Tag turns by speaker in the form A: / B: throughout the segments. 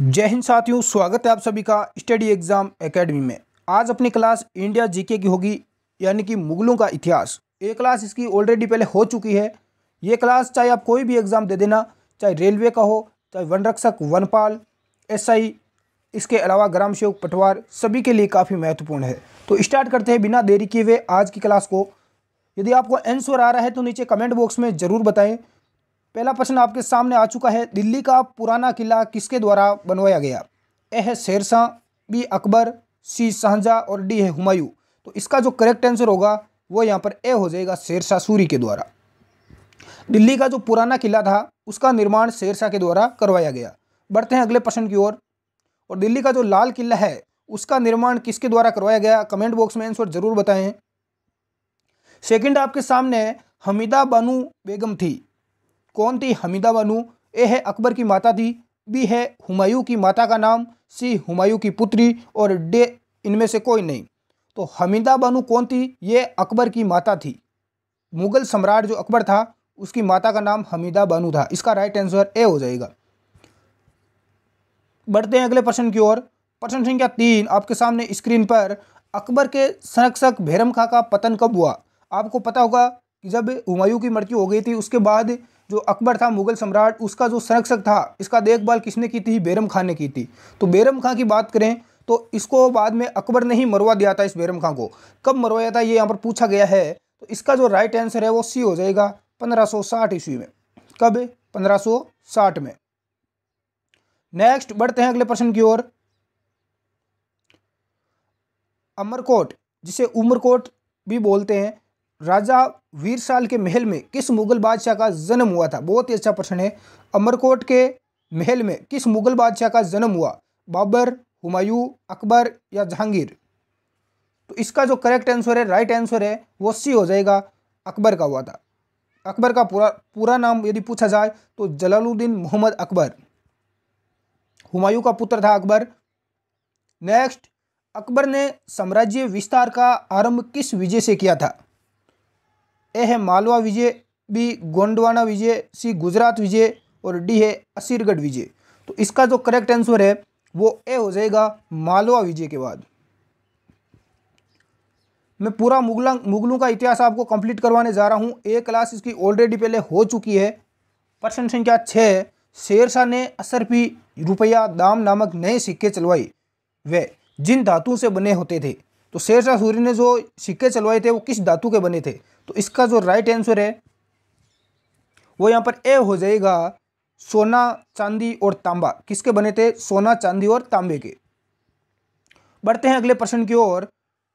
A: जय हिंद साथियों स्वागत है आप सभी का स्टडी एग्ज़ाम एकेडमी में आज अपनी क्लास इंडिया जीके की होगी यानी कि मुगलों का इतिहास ये क्लास इसकी ऑलरेडी पहले हो चुकी है ये क्लास चाहे आप कोई भी एग्ज़ाम दे देना चाहे रेलवे का हो चाहे वन रक्षक वनपाल एसआई इसके अलावा ग्राम सेवक पटवार सभी के लिए काफ़ी महत्वपूर्ण है तो स्टार्ट करते हैं बिना देरी किए हुए आज की क्लास को यदि आपको आंसर आ रहा है तो नीचे कमेंट बॉक्स में ज़रूर बताएँ पहला प्रश्न आपके सामने आ चुका है दिल्ली का पुराना किला किसके द्वारा बनवाया गया ए है शेरशाह बी अकबर सी शाहजहाँ और डी है हुमायूं तो इसका जो करेक्ट आंसर होगा वो यहाँ पर ए हो जाएगा शेरशाह सूरी के द्वारा दिल्ली का जो पुराना किला था उसका निर्माण शेरशाह के द्वारा करवाया गया बढ़ते हैं अगले प्रश्न की ओर और।, और दिल्ली का जो लाल किला है उसका निर्माण किसके द्वारा करवाया गया कमेंट बॉक्स में आंसर जरूर बताएं सेकंड आपके सामने हमीदा बानू बेगम थी कौन थी हमीदा बानू ए है अकबर की माता थी बी है हुमायूं की माता का नाम सी हुमायूं की पुत्री और डे इनमें से कोई नहीं तो हमीदा बानू कौन थी ये अकबर की माता थी मुगल सम्राट जो अकबर था उसकी माता का नाम हमीदा बानू था इसका राइट आंसर ए हो जाएगा बढ़ते हैं अगले प्रश्न की ओर प्रश्न संख्या तीन आपके सामने स्क्रीन पर अकबर के संरक्षक भैरम खां का पतन कब हुआ आपको पता होगा कि जब हुमायूं की मृत्यु हो गई थी उसके बाद जो अकबर था मुगल सम्राट उसका जो संरक्षक था इसका देखभाल किसने की थी बैरम खान ने की थी तो बैरम खां की बात करें तो इसको बाद में अकबर ने ही मरवा दिया था इस बैरम खां को कब मरवाया था ये यहाँ पर पूछा गया है तो इसका जो राइट आंसर है वो सी हो जाएगा 1560 ईस्वी में कब 1560 में नेक्स्ट बढ़ते हैं अगले प्रश्न की ओर अमरकोट जिसे उमरकोट भी बोलते हैं राजा वीरसाल के महल में किस मुगल बादशाह का जन्म हुआ था बहुत ही अच्छा प्रश्न है अमरकोट के महल में किस मुगल बादशाह का जन्म हुआ बाबर हुमायूं अकबर या जहांगीर तो इसका जो करेक्ट आंसर है राइट आंसर है वो सी हो जाएगा अकबर का हुआ था अकबर का पूरा पूरा नाम यदि पूछा जाए तो जलालुद्दीन मोहम्मद अकबर हुमायूं का पुत्र था अकबर नेक्स्ट अकबर ने साम्राज्य विस्तार का आरंभ किस विजय से किया था ए है मालवा विजय बी गोंडवाना विजय सी गुजरात विजय और डी है असीरगढ़ विजय तो इसका जो करेक्ट आंसर है वो ए हो जाएगा मालवा विजय के बाद मैं पूरा मुगला मुगलों का इतिहास आपको कंप्लीट करवाने जा रहा हूँ ए क्लास इसकी ऑलरेडी पहले हो चुकी है प्रश्न संख्या छः शेरशाह ने असर भी रुपया दाम नामक नए सिक्के चलवाए वे जिन धातु से बने होते थे तो शेरशाह सूरी ने जो सिक्के चलवाए थे वो किस धातु के बने थे तो इसका जो राइट आंसर है वो यहाँ पर ए हो जाएगा सोना चांदी और तांबा किसके बने थे सोना चांदी और तांबे के बढ़ते हैं अगले प्रश्न की ओर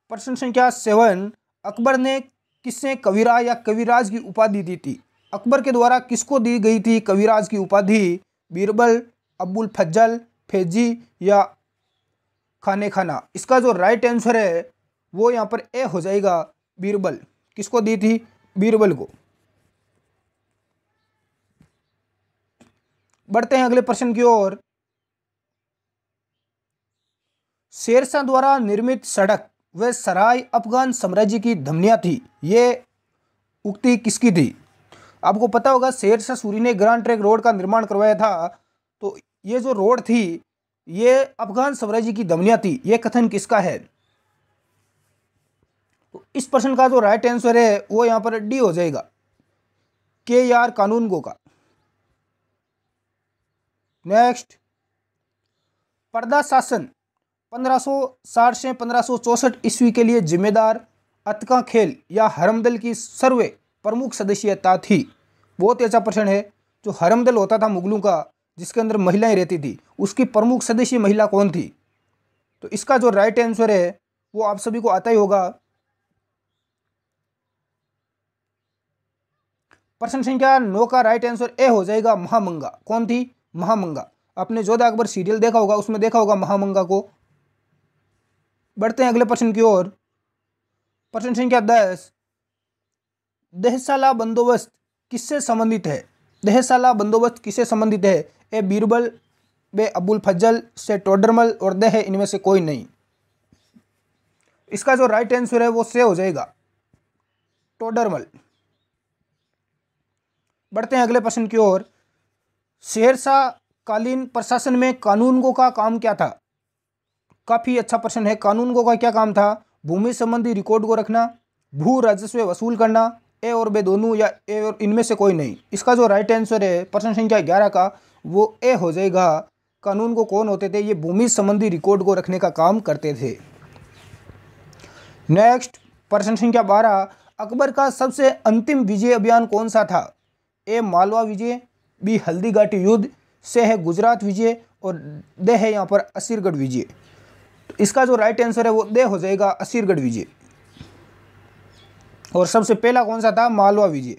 A: प्रश्न संख्या सेवन अकबर ने किसने कविरा या कविराज की उपाधि दी थी अकबर के द्वारा किसको दी गई थी कविराज की उपाधि बीरबल अब्बुल फजल फैजी या खाने खाना इसका जो राइट आंसर है वो यहाँ पर ए हो जाएगा बीरबल किसको दी थी बीरबल को बढ़ते हैं अगले प्रश्न की ओर शेरशाह द्वारा निर्मित सड़क वह सराय अफगान साम्राज्य की धमनिया थी ये उक्ति किसकी थी आपको पता होगा शेरशाह सूरी ने ग्रांड ट्रैक रोड का निर्माण करवाया था तो ये जो रोड थी ये अफगान साम्राज्य की धमनिया थी ये कथन किसका है तो इस प्रश्न का जो राइट आंसर है वो यहाँ पर डी हो जाएगा के आर कानून गो का नेक्स्ट पर्दा शासन 1560 से पंद्रह ईस्वी के लिए जिम्मेदार अतका खेल या हरमदल की सर्वे प्रमुख सदस्यता थी बहुत ही अच्छा प्रश्न है जो हरमदल होता था मुगलों का जिसके अंदर महिलाएं रहती थी उसकी प्रमुख सदस्य महिला कौन थी तो इसका जो राइट आंसर है वो आप सभी को आता ही होगा प्रश्न संख्या नौ का राइट आंसर ए हो जाएगा महामंगा कौन थी महामंगा आपने जोधा अकबर सीरियल देखा होगा उसमें देखा होगा महामंगा को बढ़ते हैं अगले प्रश्न की ओर प्रश्न संख्या दस दहशाला बंदोबस्त किससे संबंधित है दहशाला बंदोबस्त किससे संबंधित है ए बीरबल बे अबुल फजल से टोडरमल और दह इनमें से कोई नहीं इसका जो राइट आंसर है वो से हो जाएगा टोडरमल बढ़ते हैं अगले प्रश्न की ओर शेरशाह कालीन प्रशासन में कानूनगो का काम क्या था काफ़ी अच्छा प्रश्न है कानूनगो का क्या काम था भूमि संबंधी रिकॉर्ड को रखना भू राजस्व वसूल करना ए और बे दोनों या ए और इनमें से कोई नहीं इसका जो राइट आंसर है प्रश्न संख्या ग्यारह का वो ए हो जाएगा कानून को कौन होते थे ये भूमि संबंधी रिकॉर्ड को रखने का काम करते थे नेक्स्ट प्रश्न संख्या बारह अकबर का सबसे अंतिम विजय अभियान कौन सा था ए मालवा विजय बी हल्दी घाटी युद्ध से है गुजरात विजय और दे है यहाँ पर असीरगढ़ विजय तो इसका जो राइट आंसर है वो दे हो जाएगा असीरगढ़ विजय और सबसे पहला कौन सा था मालवा विजय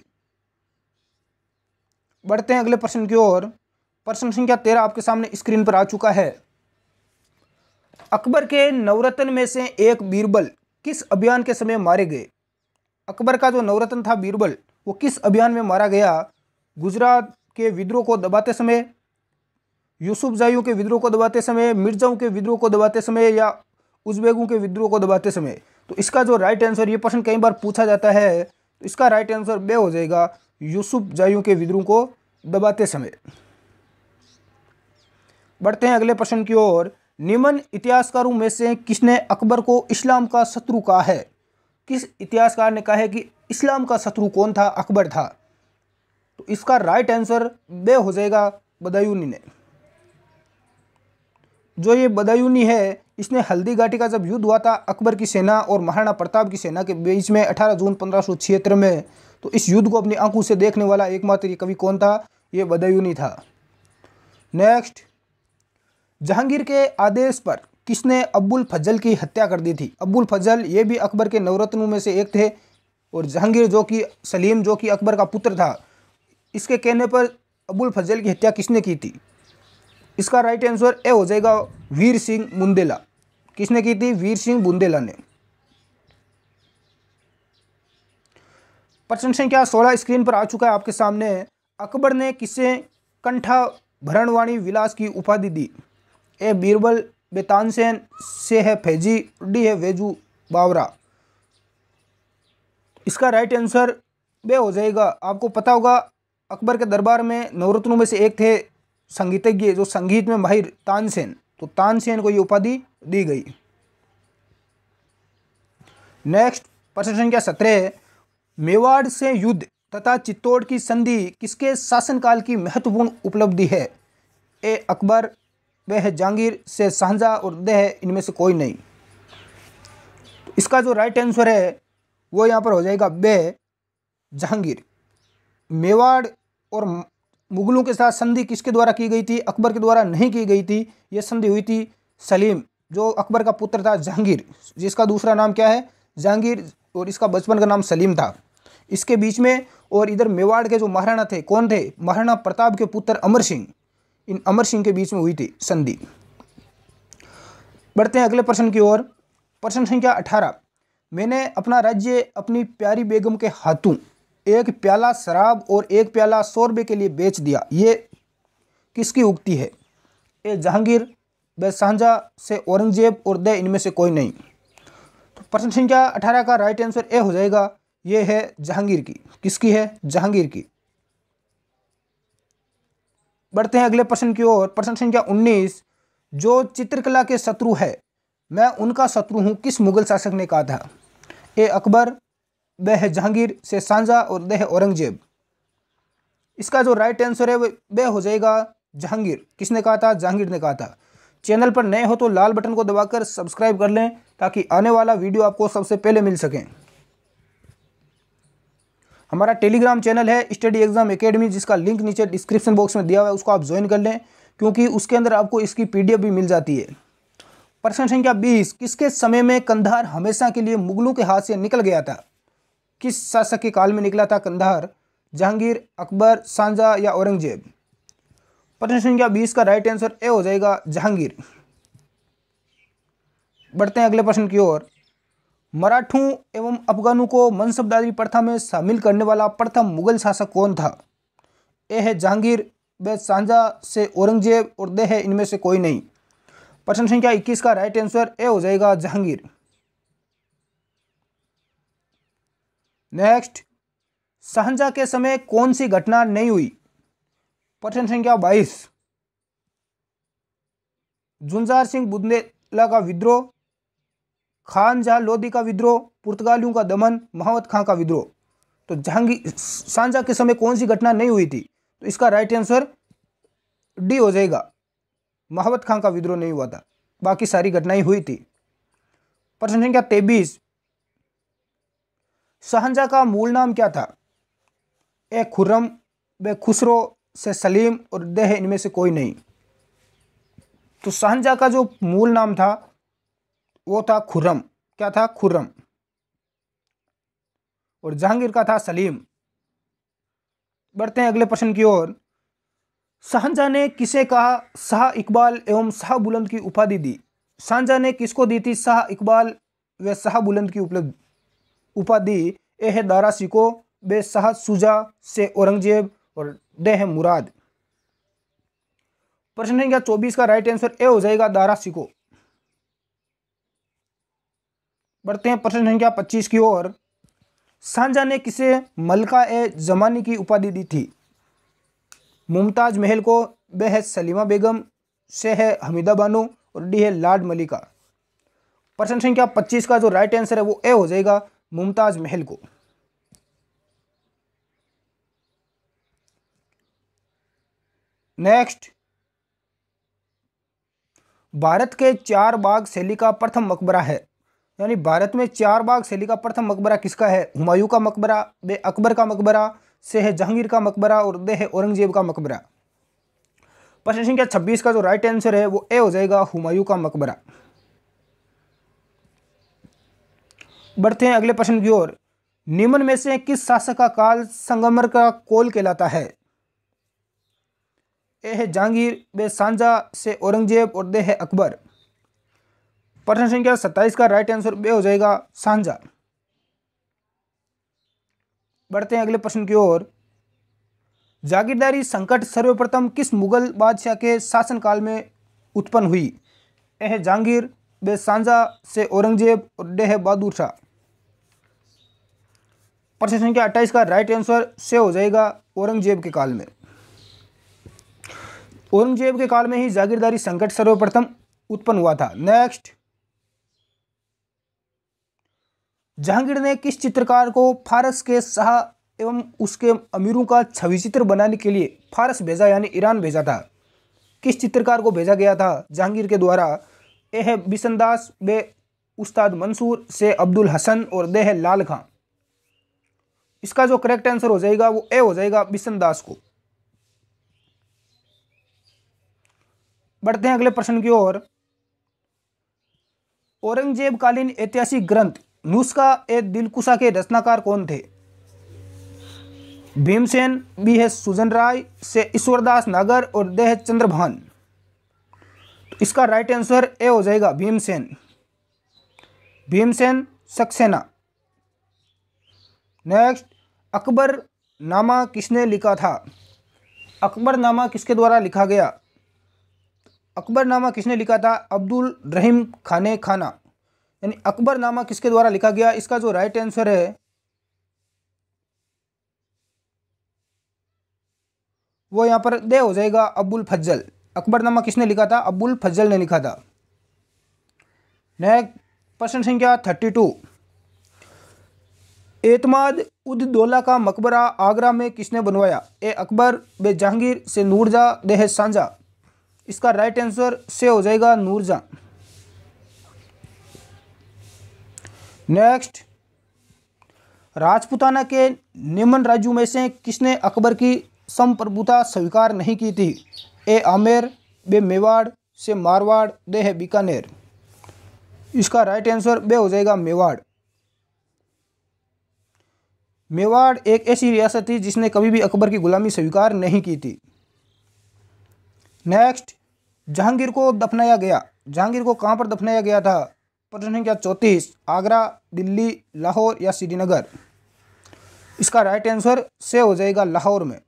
A: बढ़ते हैं अगले प्रश्न की ओर प्रश्न संख्या तेरह आपके सामने स्क्रीन पर आ चुका है अकबर के नवरत्न में से एक बीरबल किस अभियान के समय मारे गए अकबर का जो नवरत्न था बीरबल वो किस अभियान में मारा गया गुजरात के विद्रोह को दबाते समय यूसुफ जाइयों के विद्रोह को दबाते समय मिर्जाओं के विद्रोह को दबाते समय या उज्बेगों के विद्रोह को दबाते समय तो इसका जो राइट आंसर ये प्रश्न कई बार पूछा जाता है तो इसका राइट आंसर बे हो जाएगा यूसुफ जाइयों के विद्रोह को दबाते समय बढ़ते हैं अगले प्रश्न की ओर निम्न इतिहासकारों में से किसने अकबर को इस्लाम का शत्रु कहा है किस इतिहासकार ने कहा है कि इस्लाम का शत्रु कौन था अकबर था तो इसका राइट आंसर बे हो जाएगा बदायूनी ने जो ये बदायूनी है इसने हल्दी घाटी का जब युद्ध हुआ था अकबर की सेना और महाराणा प्रताप की सेना के बीच में 18 जून पंद्रह में तो इस युद्ध को अपनी आंखों से देखने वाला एकमात्र कवि कौन था ये बदायूनी था नेक्स्ट जहांगीर के आदेश पर किसने अब्बुल फजल की हत्या कर दी थी अब्बुल फजल ये भी अकबर के नवरत्नों में से एक थे और जहांगीर जो कि सलीम जो कि अकबर का पुत्र था इसके कहने पर अबुल फजल की हत्या किसने की थी इसका राइट आंसर ए हो जाएगा वीर सिंह बुंदेला किसने की थी वीर सिंह बुंदेला ने प्रश्न संख्या सोलह स्क्रीन पर आ चुका है आपके सामने अकबर ने किसे कंठा भरणवाणी विलास की उपाधि दी ए बीरबल बेतानसेन से है फैजी डी है वेजू बावरा इसका राइट आंसर बे हो जाएगा आपको पता होगा अकबर के दरबार में नवरत्नों में से एक थे संगीतज्ञ जो संगीत में माहिर तानसेन तो तानसेन को ये उपाधि दी गई नेक्स्ट प्रश्न संख्या सत्रह है मेवाड़ से युद्ध तथा चित्तौड़ की संधि किसके शासनकाल की महत्वपूर्ण उपलब्धि है ए अकबर वह है जहांगीर से शाहजहाँ और दे है इनमें से कोई नहीं तो इसका जो राइट आंसर है वो यहाँ पर हो जाएगा बे जहांगीर मेवाड़ और मुगलों के साथ संधि किसके द्वारा की गई थी अकबर के द्वारा नहीं की गई थी यह संधि हुई थी सलीम जो अकबर का पुत्र था जहांगीर जिसका दूसरा नाम क्या है जहांगीर और इसका बचपन का नाम सलीम था इसके बीच में और इधर मेवाड़ के जो महाराणा थे कौन थे महाराणा प्रताप के पुत्र अमर सिंह इन अमर सिंह के बीच में हुई थी संधि बढ़ते हैं अगले प्रश्न की ओर प्रश्न संख्या अठारह मैंने अपना राज्य अपनी प्यारी बेगम के हाथों एक प्याला शराब और एक प्याला सौ रुपये के लिए बेच दिया ये किसकी उक्ति है ए जहांगीर ब शाहजहाँ से औरंगजेब और दे इनमें से कोई नहीं तो प्रश्न संख्या अठारह का राइट आंसर ए हो जाएगा ये है जहांगीर की किसकी है जहांगीर की बढ़ते हैं अगले प्रश्न की ओर प्रश्न संख्या उन्नीस जो चित्रकला के शत्रु है मैं उनका शत्रु हूँ किस मुगल शासक ने कहा था ए अकबर बह जहांगीर से सांझा और दह औरंगजेब इसका जो राइट आंसर है वो बे हो जाएगा जहांगीर किसने कहा था जहांगीर ने कहा था चैनल पर नए हो तो लाल बटन को दबाकर सब्सक्राइब कर लें ताकि आने वाला वीडियो आपको सबसे पहले मिल सके हमारा टेलीग्राम चैनल है स्टडी एग्जाम एकेडमी जिसका लिंक नीचे डिस्क्रिप्शन बॉक्स में दिया हुआ है उसको आप ज्वाइन कर लें क्योंकि उसके अंदर आपको इसकी पीडीएफ भी मिल जाती है प्रश्न संख्या बीस किसके समय में कंधार हमेशा के लिए मुगलों के हाथ से निकल गया था किस शासक के काल में निकला था कंधार जहांगीर अकबर सांजा या औरंगजेब प्रश्न संख्या बीस का राइट आंसर ए हो जाएगा जहांगीर बढ़ते हैं अगले प्रश्न की ओर मराठों एवं अफगानों को मनसबदारी प्रथा में शामिल करने वाला प्रथम मुगल शासक कौन था ए है जहांगीर बे सांझा से औरंगजेब और दे है इनमें से कोई नहीं प्रश्न संख्या 21 का राइट आंसर ए हो जाएगा जहांगीर नेक्स्ट साझा के समय कौन सी घटना नहीं हुई प्रश्न संख्या बाईस जुंजार सिंह बुंदेला का विद्रोह खान जहा लोधी का विद्रोह पुर्तगालियों का दमन महावत खां का विद्रोह तो जहांगीर सांझा के समय कौन सी घटना नहीं हुई थी तो इसका राइट आंसर डी हो जाएगा महावत खां का विद्रोह नहीं हुआ था बाकी सारी घटनाएं हुई थी प्रश्न संख्या तेबीस शाहजहाँ का मूल नाम क्या था ए खुर्रम बे खुसरो से सलीम और देह इनमें से कोई नहीं तो शाहजहाँ का जो मूल नाम था वो था खुर्रम क्या था खुर्रम और जहांगीर का था सलीम बढ़ते हैं अगले प्रश्न की ओर शाहजहाँ ने किसे कहा शाह इकबाल एवं शाह बुलंद की उपाधि दी शाहजहाँ ने किसको दी थी शाह इकबाल व शाह बुलंद की उपलब्धि उपाधि ए है दारा सिको बे शाह सुजा से औरंगजेब और डे है मुराद प्रश्न संख्या चौबीस का राइट आंसर ए हो जाएगा दारा सिको बढ़ते हैं प्रश्न संख्या पच्चीस की ओर सांझा ने किसे मलका ए जमानी की उपाधि दी थी मुमताज महल को बे है सलीमा बेगम से है हमीदा बानो और डी है लाड मलिका प्रश्न संख्या पच्चीस का जो राइट आंसर है वो ए हो जाएगा मुमताज़ महल को नेक्स्ट भारत के चार बाग शैली का प्रथम मकबरा है यानी भारत में चार बाग शैली का प्रथम मकबरा किसका है हुमायूं का मकबरा बे अकबर का मकबरा से है जहांगीर का मकबरा और दे है औरंगजेब का मकबरा प्रश्न संख्या छब्बीस का जो राइट आंसर है वो ए हो जाएगा हुमायूं का मकबरा बढ़ते हैं अगले प्रश्न की ओर निम्न में से किस शासक का काल संगमर का कोल कहलाता है ए है जहांगीर बे सांझा से औरंगजेब और दे है अकबर प्रश्न संख्या सत्ताईस का राइट आंसर बे हो जाएगा सांझा बढ़ते हैं अगले प्रश्न की ओर जागीरदारी संकट सर्वप्रथम किस मुगल बादशाह के शासनकाल में उत्पन्न हुई ए है जहांगीर बे सांझा से औरंगजेब और डे है बहादुर शाह प्रश्न संख्या अट्ठाईस का राइट आंसर से हो जाएगा औरंगजेब के काल में औरंगजेब के काल में ही जागीरदारी संकट सर्वप्रथम उत्पन्न हुआ था नेक्स्ट जहांगीर ने किस चित्रकार को फारस के शाह एवं उसके अमीरों का छवि चित्र बनाने के लिए फारस भेजा यानी ईरान भेजा था किस चित्रकार को भेजा गया था जहांगीर के द्वारा ए है बिशनदास बे उस्ताद मंसूर से अब्दुल हसन और दे है लाल खां इसका जो करेक्ट आंसर हो जाएगा वो ए हो जाएगा बिशन दास को बढ़ते हैं अगले प्रश्न की ओर औरंगजेब कालीन ऐतिहासिक ग्रंथ नुस्खा ए दिलकुशा के रचनाकार कौन थे भीमसेन बी है सुजन राय से ईश्वरदास नागर और दे है चंद्रभान तो इसका राइट आंसर ए हो जाएगा भीमसेन भीमसेन सक्सेना नेक्स्ट अकबर नामा किसने लिखा था अकबर नामा किसके द्वारा लिखा गया अकबर नामा किसने लिखा था अब्दुल रहीम खाने खाना यानी अकबर नामा किसके द्वारा लिखा गया इसका जो राइट आंसर है वो यहाँ पर दे हो जाएगा अबुल फजल अकबर नामा किसने लिखा था अबुल फजल ने लिखा था नेक्स्ट प्रश्न संख्या थर्टी टू एतमाद उददौला का मकबरा आगरा में किसने बनवाया ए अकबर बे जहांगीर से नूरजा देह सांझा इसका राइट आंसर से हो जाएगा नूरजा नेक्स्ट राजपुताना के निम्न राज्यों में से किसने अकबर की संप्रभुता स्वीकार नहीं की थी ए आमेर बे मेवाड़ से मारवाड़ दे है बीकानेर इसका राइट आंसर बे हो जाएगा मेवाड़ मेवाड़ एक ऐसी रियासत थी जिसने कभी भी अकबर की गुलामी स्वीकार नहीं की थी नेक्स्ट जहांगीर को दफनाया गया जहांगीर को कहाँ पर दफनाया गया था प्रश्न संख्या चौंतीस आगरा दिल्ली लाहौर या श्रीनगर इसका राइट आंसर से हो जाएगा लाहौर में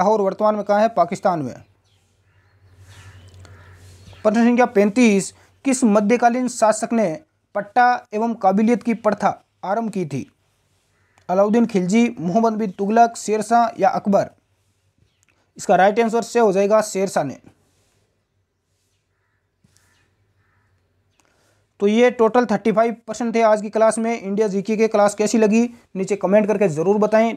A: लाहौर वर्तमान में कहाँ है पाकिस्तान में प्रश्न संख्या पैंतीस किस मध्यकालीन शासक ने पट्टा एवं काबिलियत की प्रथा आरंभ की थी अलाउद्दीन खिलजी मोहम्मद बिन तुगलक शेरशाह या अकबर इसका राइट आंसर से हो जाएगा शेरशाह ने तो ये टोटल थर्टी फाइव परसेंट थे आज की क्लास में इंडिया जीके के क्लास कैसी लगी नीचे कमेंट करके ज़रूर बताएं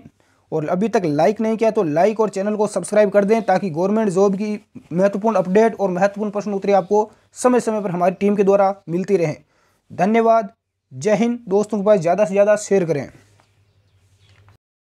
A: और अभी तक लाइक नहीं किया तो लाइक और चैनल को सब्सक्राइब कर दें ताकि गवर्नमेंट जॉब की महत्वपूर्ण अपडेट और महत्वपूर्ण प्रश्न उत्तरी आपको समय समय पर हमारी टीम के द्वारा मिलती रहें धन्यवाद जय हिंद दोस्तों के पास ज़्यादा से ज़्यादा शेयर करें